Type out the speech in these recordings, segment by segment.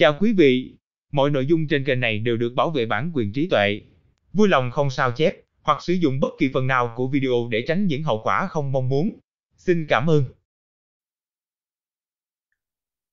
Chào quý vị, mọi nội dung trên kênh này đều được bảo vệ bản quyền trí tuệ. Vui lòng không sao chép hoặc sử dụng bất kỳ phần nào của video để tránh những hậu quả không mong muốn. Xin cảm ơn.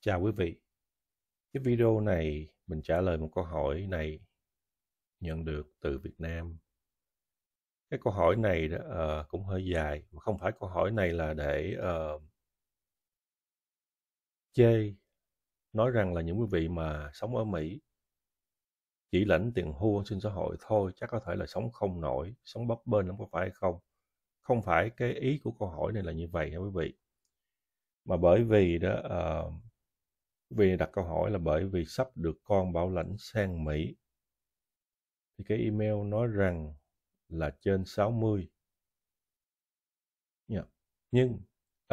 Chào quý vị. Cái video này mình trả lời một câu hỏi này nhận được từ Việt Nam. Cái câu hỏi này đó, uh, cũng hơi dài, mà không phải câu hỏi này là để uh, chê nói rằng là những quý vị mà sống ở Mỹ chỉ lãnh tiền hưu xin xã hội thôi chắc có thể là sống không nổi, sống bấp bênh lắm có phải không? Không phải cái ý của câu hỏi này là như vậy nha quý vị. Mà bởi vì đó uh, vì đặt câu hỏi là bởi vì sắp được con bảo lãnh sang Mỹ thì cái email nói rằng là trên 60. Yeah. Nhưng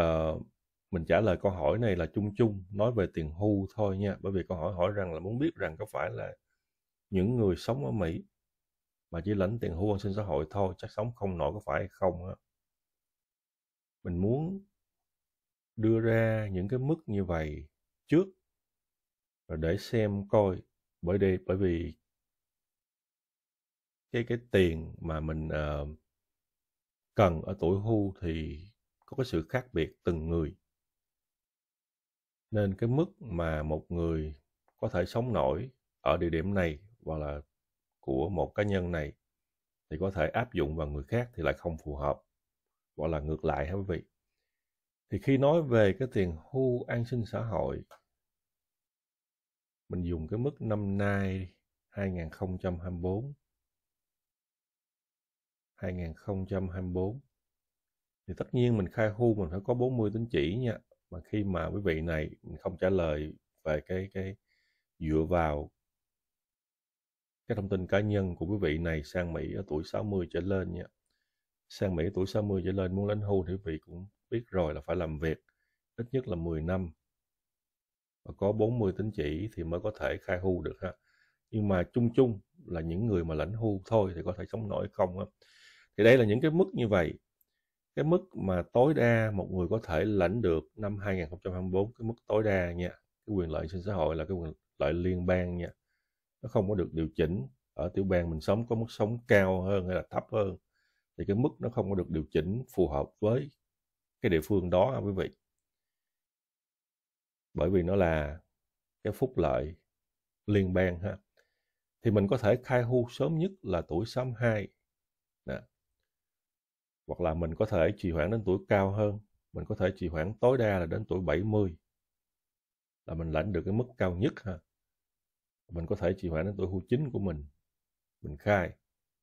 uh, mình trả lời câu hỏi này là chung chung nói về tiền hưu thôi nha bởi vì câu hỏi hỏi rằng là muốn biết rằng có phải là những người sống ở mỹ mà chỉ lãnh tiền hưu an sinh xã hội thôi chắc sống không nổi có phải hay không á mình muốn đưa ra những cái mức như vậy trước và để xem coi bởi đây bởi vì cái cái tiền mà mình uh, cần ở tuổi hưu thì có cái sự khác biệt từng người nên cái mức mà một người có thể sống nổi ở địa điểm này hoặc là của một cá nhân này thì có thể áp dụng vào người khác thì lại không phù hợp gọi là ngược lại hả quý vị thì khi nói về cái tiền hưu an sinh xã hội mình dùng cái mức năm nay 2024 2024 thì tất nhiên mình khai hưu mình phải có 40 tính chỉ nha mà khi mà quý vị này không trả lời về cái cái dựa vào cái thông tin cá nhân của quý vị này sang Mỹ ở tuổi 60 trở lên nha. Sang Mỹ ở tuổi 60 trở lên muốn lãnh hưu thì quý vị cũng biết rồi là phải làm việc ít nhất là 10 năm và có 40 tín chỉ thì mới có thể khai hưu được ha. Nhưng mà chung chung là những người mà lãnh hưu thôi thì có thể sống nổi không ha. Thì đây là những cái mức như vậy cái mức mà tối đa một người có thể lãnh được năm 2024 cái mức tối đa nha cái quyền lợi trên xã hội là cái quyền lợi liên bang nha nó không có được điều chỉnh ở tiểu bang mình sống có mức sống cao hơn hay là thấp hơn thì cái mức nó không có được điều chỉnh phù hợp với cái địa phương đó quý vị bởi vì nó là cái phúc lợi liên bang ha thì mình có thể khai hưu sớm nhất là tuổi 62 Đó hoặc là mình có thể trì hoãn đến tuổi cao hơn mình có thể trì hoãn tối đa là đến tuổi 70 là mình lãnh được cái mức cao nhất ha mình có thể trì hoãn đến tuổi hưu chính của mình mình khai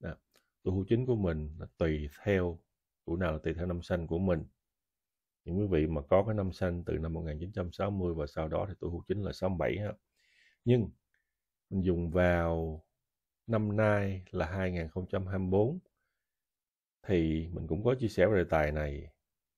à, tuổi hưu chính của mình là tùy theo tuổi nào là tùy theo năm sinh của mình những quý vị mà có cái năm sinh từ năm 1960 và sau đó thì tuổi hưu chính là 67 ha nhưng mình dùng vào năm nay là 2024 thì mình cũng có chia sẻ về đề tài này.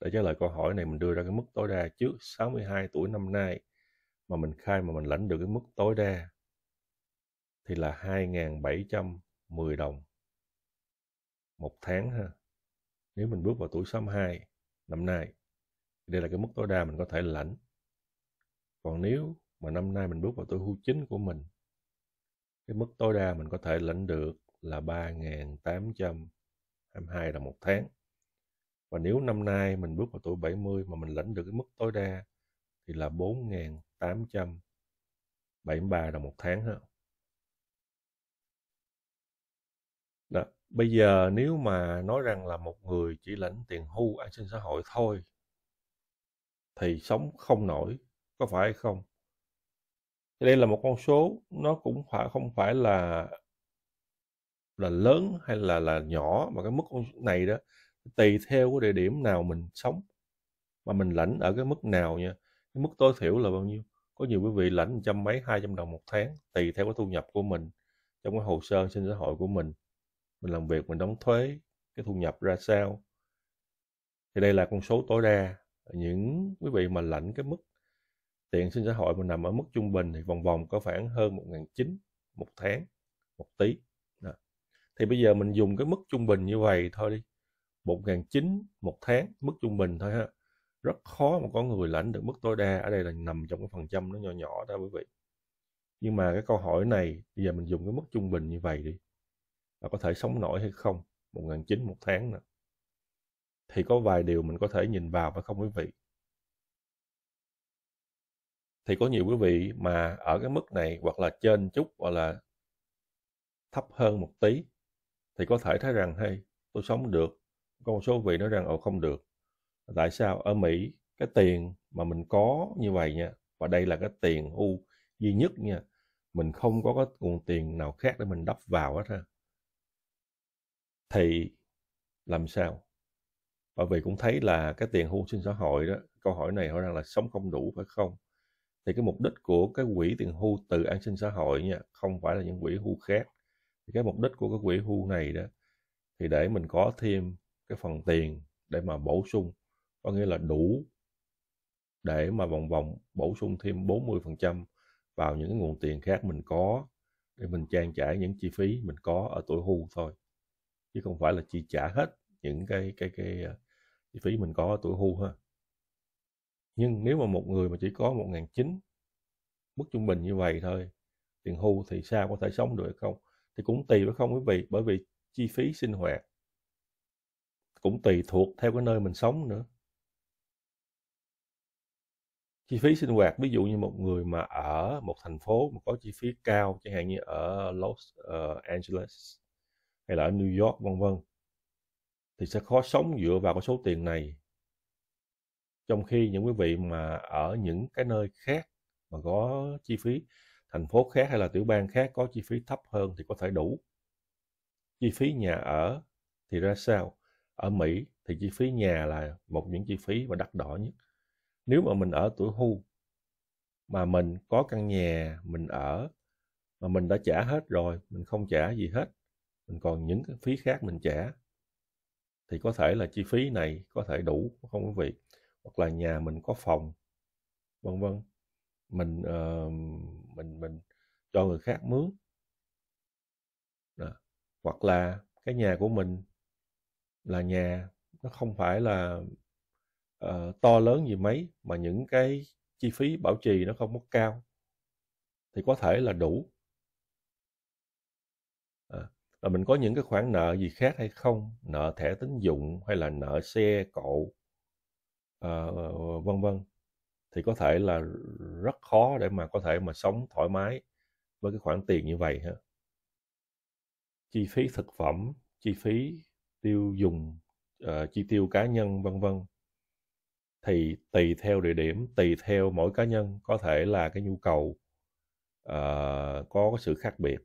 Để trả lời câu hỏi này mình đưa ra cái mức tối đa trước 62 tuổi năm nay mà mình khai mà mình lãnh được cái mức tối đa thì là 2.710 đồng một tháng ha. Nếu mình bước vào tuổi 62 năm nay đây là cái mức tối đa mình có thể lãnh. Còn nếu mà năm nay mình bước vào tuổi hưu chính của mình cái mức tối đa mình có thể lãnh được là 3.800 22 là một tháng. Và nếu năm nay mình bước vào tuổi 70 mà mình lãnh được cái mức tối đa thì là 4.873 đồng một tháng ha. Đó. Bây giờ nếu mà nói rằng là một người chỉ lãnh tiền hưu an sinh xã hội thôi thì sống không nổi, có phải hay không? đây là một con số nó cũng phải không phải là là lớn hay là là nhỏ mà cái mức này đó tùy theo cái địa điểm nào mình sống mà mình lãnh ở cái mức nào nha cái mức tối thiểu là bao nhiêu có nhiều quý vị lãnh trăm mấy hai trăm đồng một tháng tùy theo cái thu nhập của mình trong cái hồ sơ xin xã hội của mình mình làm việc mình đóng thuế cái thu nhập ra sao thì đây là con số tối đa những quý vị mà lãnh cái mức tiền sinh xã hội mà nằm ở mức trung bình thì vòng vòng có khoảng hơn một ngàn chín một tháng một tí thì bây giờ mình dùng cái mức trung bình như vậy thôi đi một ngàn chín một tháng mức trung bình thôi ha rất khó mà có người lãnh được mức tối đa ở đây là nằm trong cái phần trăm nó nhỏ nhỏ đó quý vị nhưng mà cái câu hỏi này bây giờ mình dùng cái mức trung bình như vậy đi là có thể sống nổi hay không một ngàn chín một tháng nè thì có vài điều mình có thể nhìn vào phải không quý vị thì có nhiều quý vị mà ở cái mức này hoặc là trên chút hoặc là thấp hơn một tí thì có thể thấy rằng hey tôi sống được có một số vị nói rằng ồ không được tại sao ở mỹ cái tiền mà mình có như vậy nha và đây là cái tiền u duy nhất nha mình không có cái nguồn tiền nào khác để mình đắp vào hết ha thì làm sao bởi vì cũng thấy là cái tiền hưu sinh xã hội đó câu hỏi này hỏi rằng là sống không đủ phải không thì cái mục đích của cái quỹ tiền hưu từ an sinh xã hội nha không phải là những quỹ hưu khác thì cái mục đích của cái quỹ hưu này đó thì để mình có thêm cái phần tiền để mà bổ sung có nghĩa là đủ để mà vòng vòng bổ sung thêm 40% vào những cái nguồn tiền khác mình có để mình trang trải những chi phí mình có ở tuổi hưu thôi chứ không phải là chi trả hết những cái cái cái ờ, chi phí mình có ở tuổi hưu ha nhưng nếu mà một người mà chỉ có một ngàn chín mức trung bình như vậy thôi tiền hưu thì sao có thể sống được không thì cũng tùy phải không quý vị bởi vì chi phí sinh hoạt cũng tùy thuộc theo cái nơi mình sống nữa chi phí sinh hoạt ví dụ như một người mà ở một thành phố mà có chi phí cao chẳng hạn như ở Los ờ, Angeles hay là ở New York vân vân thì sẽ khó sống dựa vào cái số tiền này trong khi những quý vị mà ở những cái nơi khác mà có chi phí thành phố khác hay là tiểu bang khác có chi phí thấp hơn thì có thể đủ. Chi phí nhà ở thì ra sao? Ở Mỹ thì chi phí nhà là một những chi phí và đắt đỏ nhất. Nếu mà mình ở tuổi hưu mà mình có căn nhà mình ở mà mình đã trả hết rồi, mình không trả gì hết, mình còn những cái phí khác mình trả thì có thể là chi phí này có thể đủ không có việc hoặc là nhà mình có phòng vân vân mình uh, mình mình cho người khác mướn Đó. hoặc là cái nhà của mình là nhà nó không phải là uh, to lớn gì mấy mà những cái chi phí bảo trì nó không có cao thì có thể là đủ à, là mình có những cái khoản nợ gì khác hay không nợ thẻ tín dụng hay là nợ xe cộ uh, vân vân thì có thể là rất khó để mà có thể mà sống thoải mái với cái khoản tiền như vậy ha chi phí thực phẩm chi phí tiêu dùng uh, chi tiêu cá nhân vân vân thì tùy theo địa điểm tùy theo mỗi cá nhân có thể là cái nhu cầu uh, có sự khác biệt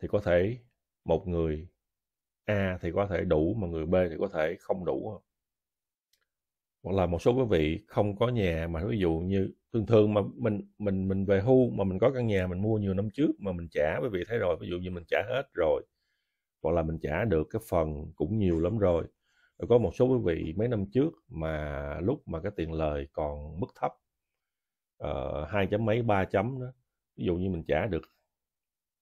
thì có thể một người a thì có thể đủ mà người b thì có thể không đủ hoặc là một số quý vị không có nhà mà ví dụ như thường thường mà mình mình mình về hưu mà mình có căn nhà mình mua nhiều năm trước mà mình trả quý vị thấy rồi ví dụ như mình trả hết rồi hoặc là mình trả được cái phần cũng nhiều lắm rồi có một số quý vị mấy năm trước mà lúc mà cái tiền lời còn mức thấp uh, hai chấm mấy ba chấm đó ví dụ như mình trả được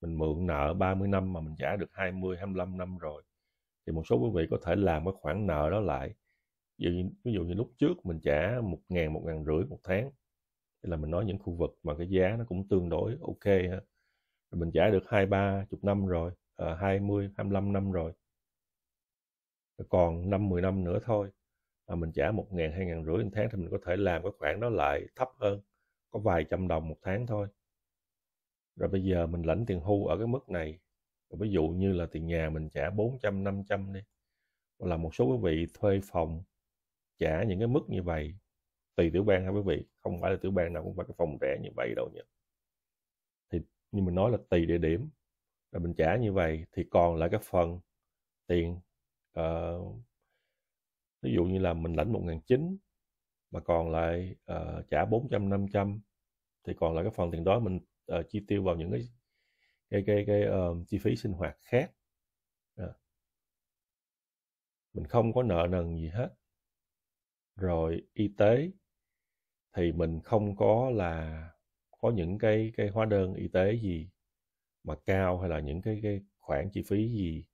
mình mượn nợ 30 năm mà mình trả được 20 25 năm rồi thì một số quý vị có thể làm cái khoản nợ đó lại ví dụ như, ví dụ như lúc trước mình trả một ngàn một ngàn rưỡi một tháng là mình nói những khu vực mà cái giá nó cũng tương đối ok ha mình trả được hai ba chục năm rồi ờ, hai mươi hai mươi năm rồi còn năm mười năm nữa thôi mà mình trả một ngàn hai ngàn rưỡi một tháng thì mình có thể làm cái khoản đó lại thấp hơn có vài trăm đồng một tháng thôi rồi bây giờ mình lãnh tiền hưu ở cái mức này rồi ví dụ như là tiền nhà mình trả bốn trăm năm trăm đi hoặc là một số quý vị thuê phòng trả những cái mức như vậy tùy tiểu bang ha quý vị không phải là tiểu bang nào cũng phải cái phòng rẻ như vậy đâu nhỉ thì như mình nói là tùy địa điểm là mình trả như vậy thì còn lại cái phần tiền uh, ví dụ như là mình lãnh một ngàn chín mà còn lại uh, trả bốn trăm năm trăm thì còn lại cái phần tiền đó mình uh, chi tiêu vào những cái cái cái, cái uh, chi phí sinh hoạt khác à. mình không có nợ nần gì hết rồi y tế thì mình không có là có những cái cái hóa đơn y tế gì mà cao hay là những cái cái khoản chi phí gì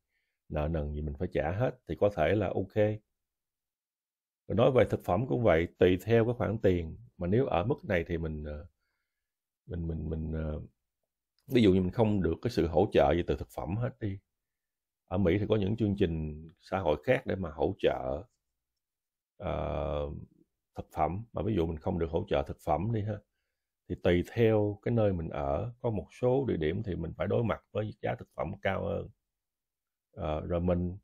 nợ nần gì mình phải trả hết thì có thể là ok rồi nói về thực phẩm cũng vậy tùy theo cái khoản tiền mà nếu ở mức này thì mình ờ, mình mình mình ờ, ví dụ như mình không được cái sự hỗ trợ gì từ thực phẩm hết đi ở mỹ thì có những chương trình xã hội khác để mà hỗ trợ uh, thực phẩm mà ví dụ mình không được hỗ trợ thực phẩm đi ha thì tùy theo cái nơi mình ở có một số địa điểm thì mình phải đối mặt với giá thực phẩm cao hơn uh, rồi mình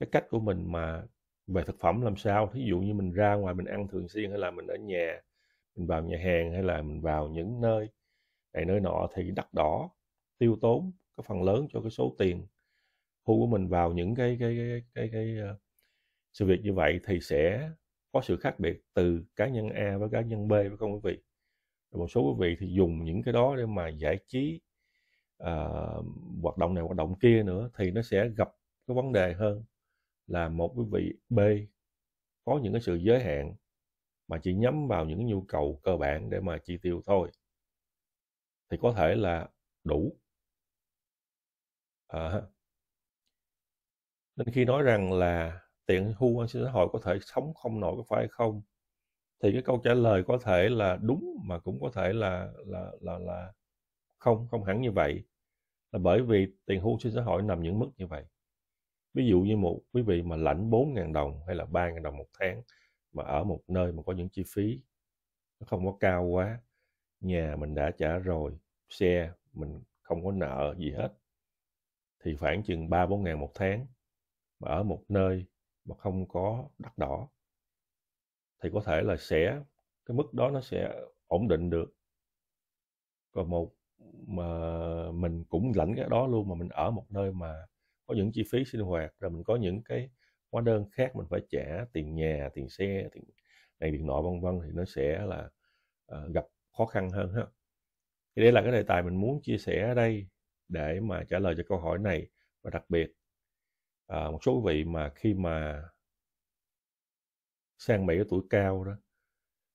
cái cách của mình mà về thực phẩm làm sao thí dụ như mình ra ngoài mình ăn thường xuyên hay là mình ở nhà mình vào nhà hàng hay là mình vào những nơi này nơi nọ thì đắt đỏ tiêu tốn cái phần lớn cho cái số tiền thu của mình vào những cái cái cái cái, cái, cái ờ, sự việc như vậy thì sẽ có sự khác biệt từ cá nhân A với cá nhân B với các quý vị một số quý vị thì dùng những cái đó để mà giải trí uh, hoạt động này hoạt động kia nữa thì nó sẽ gặp cái vấn đề hơn là một quý vị B có những cái sự giới hạn mà chỉ nhắm vào những nhu cầu cơ bản để mà chi tiêu thôi thì có thể là đủ à, nên khi nói rằng là tiền hưu an sinh xã hội có thể sống không nổi có phải không thì cái câu trả lời có thể là đúng mà cũng có thể là là là là không không hẳn như vậy là bởi vì tiền hưu sinh xã hội nằm những mức như vậy ví dụ như một quý vị mà lãnh 4.000 đồng hay là 3.000 đồng một tháng mà ở một nơi mà có những chi phí nó không có cao quá nhà mình đã trả rồi xe mình không có nợ gì hết thì khoảng chừng ba bốn ngàn một tháng mà ở một nơi mà không có đắt đỏ thì có thể là sẽ cái mức đó nó sẽ ổn định được còn một mà mình cũng lãnh cái đó luôn mà mình ở một nơi mà có những chi phí sinh hoạt rồi mình có những cái hóa đơn khác mình phải trả tiền nhà tiền xe tiền này tiền nọ vân vân thì nó sẽ là uh, gặp khó khăn hơn ha thì đây là cái đề tài mình muốn chia sẻ ở đây để mà trả lời cho câu hỏi này và đặc biệt à, một số quý vị mà khi mà sang Mỹ ở tuổi cao đó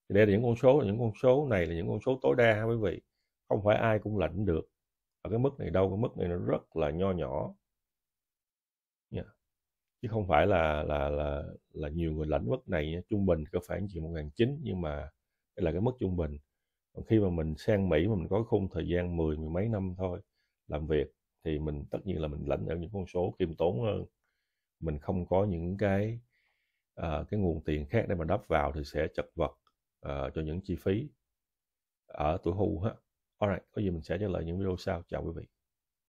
thì đây là những con số những con số này là những con số tối đa quý vị không phải ai cũng lãnh được ở cái mức này đâu cái mức này nó rất là nho nhỏ yeah. chứ không phải là là là là nhiều người lãnh mức này nhé trung bình có phải chỉ một ngàn chín nhưng mà đây là cái mức trung bình còn khi mà mình sang Mỹ mà mình có khung thời gian mười mười mấy năm thôi làm việc thì mình tất nhiên là mình lãnh ở những con số kiêm tốn hơn mình không có những cái uh, cái nguồn tiền khác để mà đắp vào thì sẽ chật vật uh, cho những chi phí ở tuổi hưu ha. Alright, có gì mình sẽ trả lời những video sau. Chào quý vị.